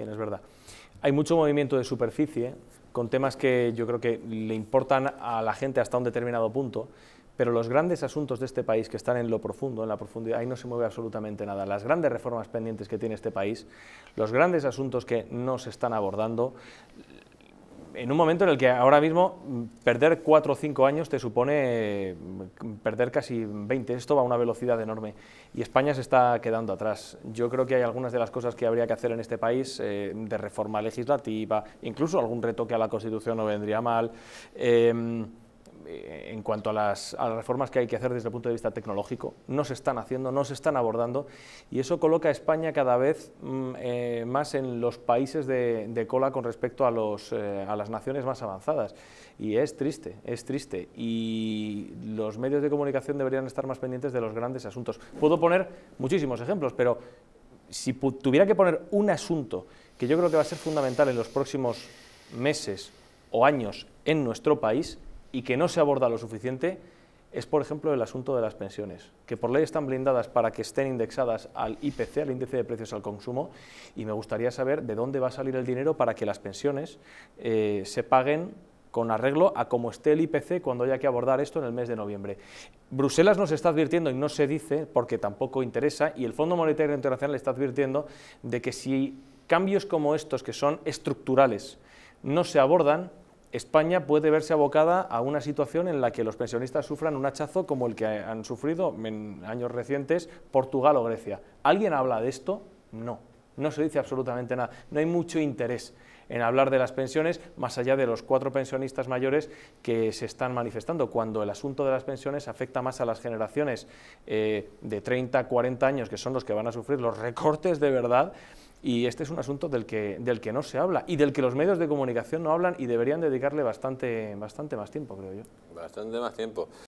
es verdad. Hay mucho movimiento de superficie con temas que yo creo que le importan a la gente hasta un determinado punto, pero los grandes asuntos de este país que están en lo profundo, en la profundidad, ahí no se mueve absolutamente nada. Las grandes reformas pendientes que tiene este país, los grandes asuntos que no se están abordando, en un momento en el que ahora mismo mm, perder 4 o 5 años te supone mm, perder casi 20. Esto va a una velocidad enorme y España se está quedando atrás. Yo creo que hay algunas de las cosas que habría que hacer en este país eh, de reforma legislativa, incluso algún retoque a la Constitución no vendría mal. Em, en cuanto a las, reformas que hay que hacer desde el punto de vista tecnológico. No se están haciendo, no se están abordando y eso coloca a España cada vez mm, eh, más en los países de, cola con respecto eh, a las naciones más avanzadas. Y es triste, es triste. Y los medios de comunicación deberían estar más pendientes de los grandes asuntos. Puedo poner muchísimos ejemplos, pero si tuviera que poner un asunto que yo creo que va a ser fundamental en los próximos meses o años en nuestro país, y que no se aborda lo suficiente es, por ejemplo, el asunto de las pensiones, que por ley están blindadas para que estén indexadas al IPC, al índice de precios al consumo, y me gustaría saber de dónde va a salir el dinero para que las pensiones eh, se paguen con arreglo a cómo esté el IPC cuando haya que abordar esto en el mes de noviembre. Bruselas nos está advirtiendo y no se dice porque tampoco interesa y el Fondo Monetario Internacional está advirtiendo de que si cambios como estos que son estructurales no se abordan, España puede verse abocada a una situación en la que los pensionistas sufran un hachazo como el que han sufrido en años recientes Portugal o Grecia. ¿Alguien habla de esto? No, no se dice absolutamente nada. No hay mucho interés en hablar de las pensiones, más allá de los cuatro pensionistas mayores que se están manifestando, cuando el asunto de las pensiones afecta más a las generaciones eh, de 30, 40 años, que son los que van a sufrir los recortes de verdad, y este es un asunto del que, del que no se habla y del que los medios de comunicación no hablan y deberían dedicarle bastante, bastante más tiempo, creo yo. Bastante más tiempo.